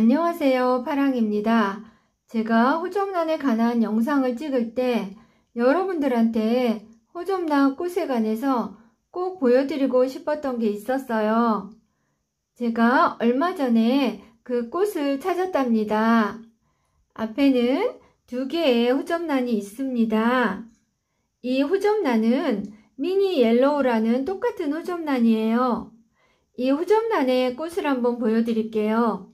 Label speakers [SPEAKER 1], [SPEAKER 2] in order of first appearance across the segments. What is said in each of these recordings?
[SPEAKER 1] 안녕하세요. 파랑입니다. 제가 호접란에 관한 영상을 찍을 때 여러분들한테 호접란 꽃에 관해서 꼭 보여드리고 싶었던 게 있었어요. 제가 얼마 전에 그 꽃을 찾았답니다. 앞에는 두 개의 호접란이 있습니다. 이 호접란은 미니 옐로우라는 똑같은 호접란이에요. 이 호접란의 꽃을 한번 보여드릴게요.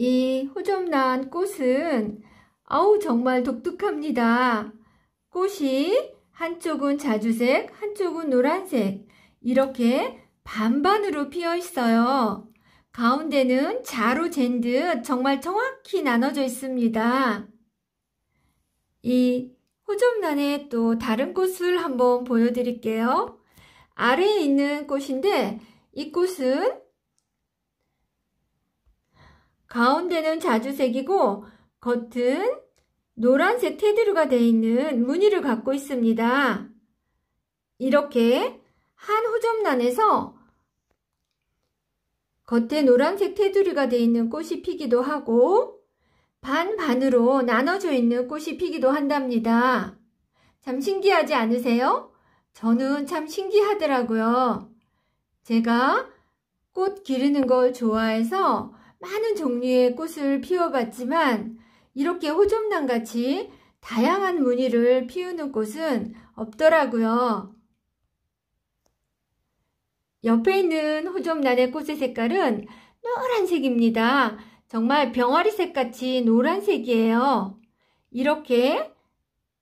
[SPEAKER 1] 이 호접란 꽃은 아우 정말 독특합니다. 꽃이 한쪽은 자주색, 한쪽은 노란색 이렇게 반반으로 피어 있어요. 가운데는 자로 잰 듯 정말 정확히 나눠져 있습니다. 이호접란에또 다른 꽃을 한번 보여드릴게요. 아래에 있는 꽃인데 이 꽃은 가운데는 자주색이고 겉은 노란색 테두리가 되어 있는 무늬를 갖고 있습니다. 이렇게 한 호접란에서 겉에 노란색 테두리가 되어 있는 꽃이 피기도 하고 반반으로 나눠져 있는 꽃이 피기도 한답니다. 참 신기하지 않으세요? 저는 참 신기하더라고요. 제가 꽃 기르는 걸 좋아해서 많은 종류의 꽃을 피워봤지만 이렇게 호접란같이 다양한 무늬를 피우는 꽃은 없더라고요. 옆에 있는 호접란의 꽃의 색깔은 노란색입니다. 정말 병아리색같이 노란색이에요. 이렇게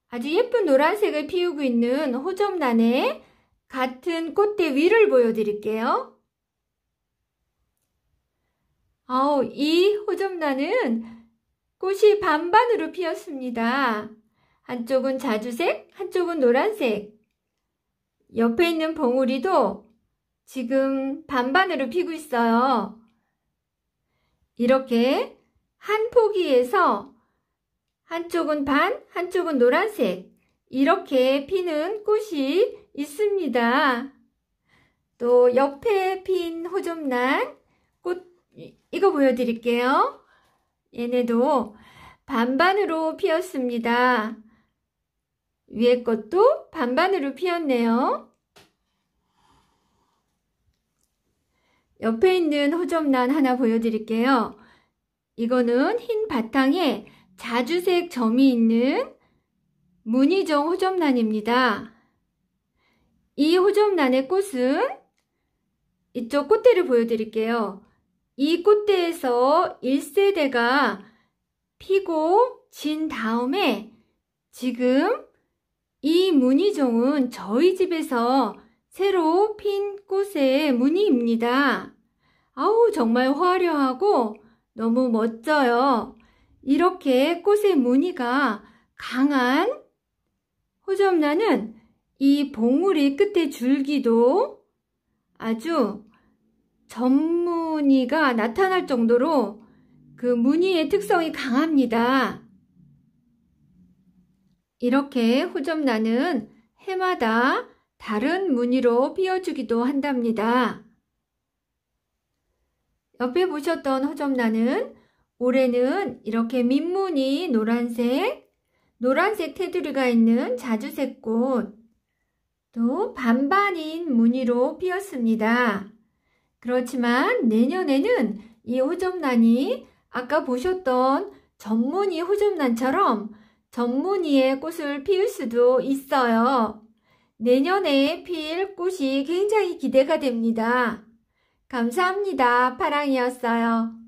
[SPEAKER 1] 아주 예쁜 노란색을 피우고 있는 호접란의 같은 꽃대 위를 보여드릴게요. 아우, 이호접나는 꽃이 반반으로 피었습니다. 한쪽은 자주색, 한쪽은 노란색. 옆에 있는 봉우리도 지금 반반으로 피고 있어요. 이렇게 한 포기에서 한쪽은 반, 한쪽은 노란색 이렇게 피는 꽃이 있습니다. 또 옆에 핀 호접란 꽃 이거 보여드릴게요. 얘네도 반반으로 피었습니다. 위에 것도 반반으로 피었네요. 옆에 있는 호접란 하나 보여드릴게요. 이거는 흰 바탕에 자주색 점이 있는 무늬종 호접란입니다. 이 호접란의 꽃은 이쪽 꽃대를 보여드릴게요. 이 꽃대에서 1세대가 피고 진 다음에 지금 이 무늬종은 저희 집에서 새로 핀 꽃의 무늬입니다. 아우 정말 화려하고 너무 멋져요. 이렇게 꽃의 무늬가 강한 호접나는 이 봉우리 끝에 줄기도 아주 전문의가 나타날 정도로 그 무늬의 특성이 강합니다. 이렇게 호접란은 해마다 다른 무늬로 피어주기도 한답니다. 옆에 보셨던 호접란은 올해는 이렇게 민무늬 노란색, 노란색 테두리가 있는 자주색 꽃, 또 반반인 무늬로 피었습니다. 그렇지만 내년에는 이 호접란이 아까 보셨던 전문이 호접란처럼 전문이의 꽃을 피울 수도 있어요. 내년에 피필 꽃이 굉장히 기대가 됩니다. 감사합니다. 파랑이었어요.